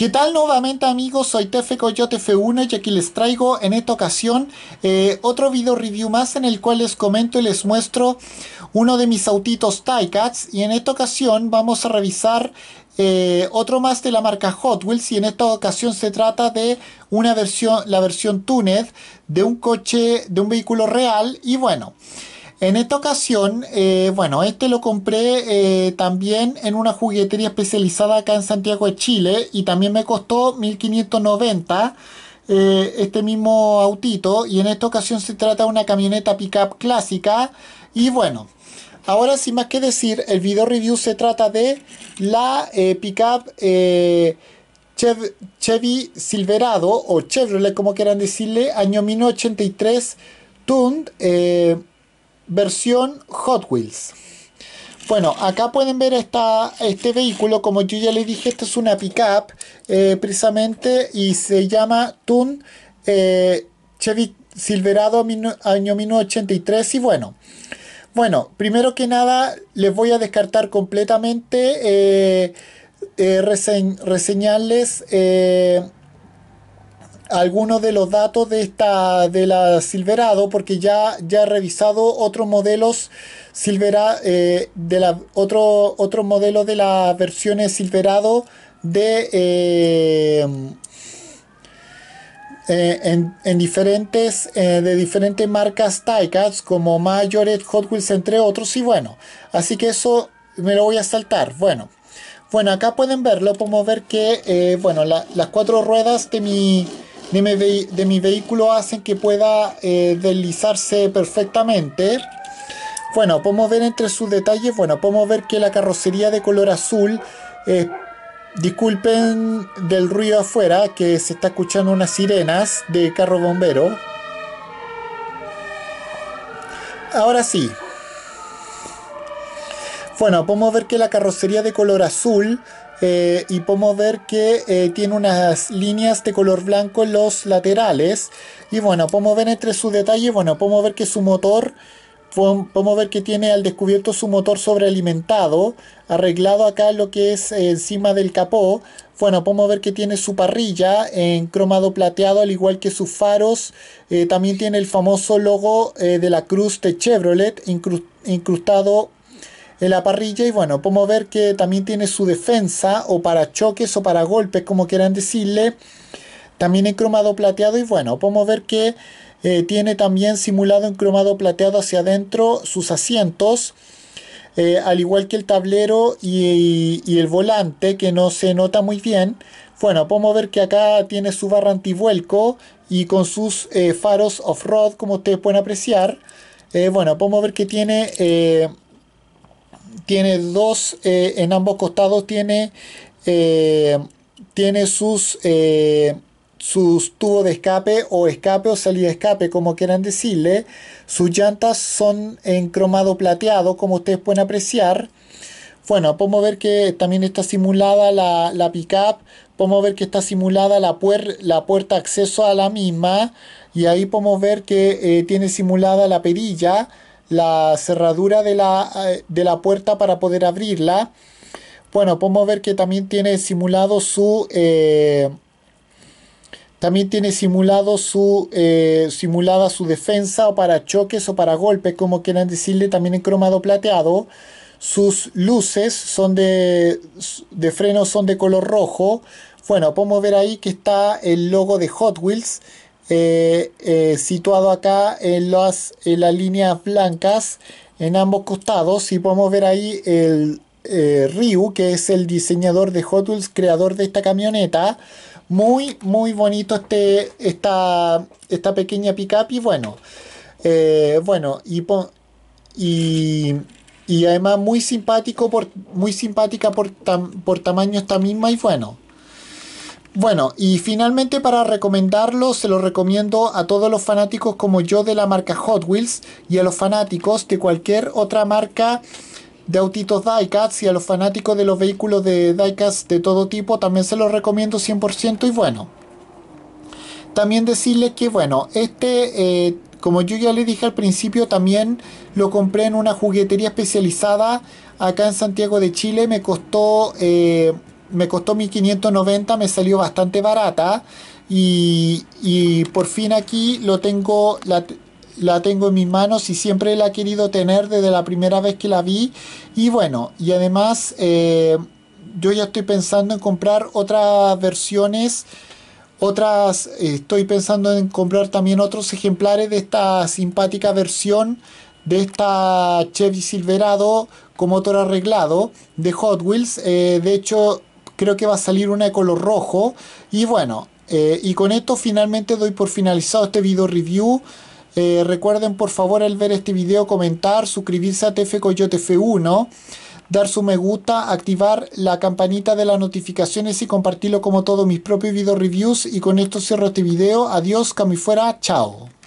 ¿Qué tal nuevamente amigos? Soy Tefe Coyote F1 y aquí les traigo en esta ocasión eh, otro video review más en el cual les comento y les muestro uno de mis autitos Ticats y en esta ocasión vamos a revisar eh, otro más de la marca Hot Wheels y en esta ocasión se trata de una versión, la versión Tuned de un coche, de un vehículo real y bueno... En esta ocasión, eh, bueno, este lo compré eh, también en una juguetería especializada acá en Santiago de Chile y también me costó 1590 eh, este mismo autito y en esta ocasión se trata de una camioneta pickup clásica y bueno, ahora sin más que decir, el video review se trata de la pickup Chevy Silverado o Chevrolet como quieran decirle, año 1983 Tund versión Hot Wheels. Bueno, acá pueden ver esta, este vehículo, como yo ya les dije, esto es una pickup eh, precisamente y se llama Tun eh, Chevy Silverado año 1983 y bueno. Bueno, primero que nada les voy a descartar completamente, eh, reseñarles algunos de los datos de esta de la Silverado porque ya ya he revisado otros modelos Silvera eh, de la otro otro modelo de las versiones Silverado de eh, eh, en, diferentes de diferentes marcas Taikats como mayores Hot Wheels entre otros y bueno así que eso me lo voy a saltar bueno bueno acá pueden verlo podemos ver que bueno las cuatro ruedas de mi de mi, vehículo hacen que pueda eh, deslizarse perfectamente. Bueno, podemos ver entre sus detalles, bueno, podemos ver que la carrocería de color azul, eh, disculpen del ruido afuera, que se está escuchando unas sirenas de carro bombero. Ahora sí, bueno, podemos ver que la carrocería de color azul eh, y podemos ver que eh, tiene unas líneas de color blanco en los laterales y bueno, podemos ver entre sus detalles, bueno, podemos ver que su motor podemos ver que tiene al descubierto su motor sobrealimentado, arreglado acá lo que es eh, encima del capó. Bueno, podemos ver que tiene su parrilla en cromado plateado, al igual que sus faros. también tiene el famoso logo de la cruz de Chevrolet incrustado la parrilla y bueno, podemos ver que también tiene su defensa o para choques o para golpes, como quieran decirle, también en cromado plateado y bueno, podemos ver que eh, tiene también simulado en cromado plateado hacia adentro sus asientos. Eh, al igual que el tablero y, el volante que no se nota muy bien. Bueno, podemos ver que acá tiene su barra antivuelco y con sus eh, faros off-road como ustedes pueden apreciar. bueno, podemos ver que tiene tiene dos, eh, en ambos costados tiene, eh, tiene sus, eh, sus tubos de escape o escape o salida de escape, como quieran decirle. Sus llantas son en cromado plateado, como ustedes pueden apreciar. Bueno, podemos ver que también está simulada la, la pickup, podemos ver que está simulada la, puerta la puerta acceso a la misma y ahí podemos ver que tiene simulada la perilla la cerradura eh, de la, puerta para poder abrirla. Bueno, podemos ver que también tiene simulado su... Eh, también tiene simulado su, eh, simulada su defensa o para choques o para golpes, como quieran decirle, también en cromado plateado. Sus luces son de, de freno son de color rojo. Bueno, podemos ver ahí que está el logo de Hot Wheels eh, eh, situado acá en las, las líneas blancas en ambos costados y podemos ver ahí el eh, Ryu que es el diseñador de Hot Wheels creador de esta camioneta muy muy bonito este esta, esta pequeña pickup y bueno bueno y, y además muy simpático por muy simpática por, por tamaño esta misma y bueno bueno, y finalmente para recomendarlo, se lo recomiendo a todos los fanáticos como yo de la marca Hot Wheels y a los fanáticos de cualquier otra marca de autitos diecast y a los fanáticos de los vehículos de diecast de todo tipo también se los recomiendo 100% y bueno. También decirles que bueno, este eh, como yo ya le dije al principio también lo compré en una juguetería especializada acá en Santiago de Chile, me costó... Eh, me costó 1590, me salió bastante barata y, por fin aquí lo tengo, la, tengo en mis manos y siempre la he querido tener desde la primera vez que la vi y bueno, y además eh, yo ya estoy pensando en comprar otras versiones otras eh, estoy pensando en comprar también otros ejemplares de esta simpática versión de esta Chevy Silverado con motor arreglado de Hot Wheels eh, de hecho Creo que va a salir una de color rojo. Y bueno, eh, y con esto finalmente doy por finalizado este video review. Eh, recuerden por favor al ver este video comentar, suscribirse a TF Coyote F1, dar su me gusta, activar la campanita de las notificaciones y compartirlo como todos mis propios video reviews. Y con esto cierro este video. Adiós, cami fuera, chao.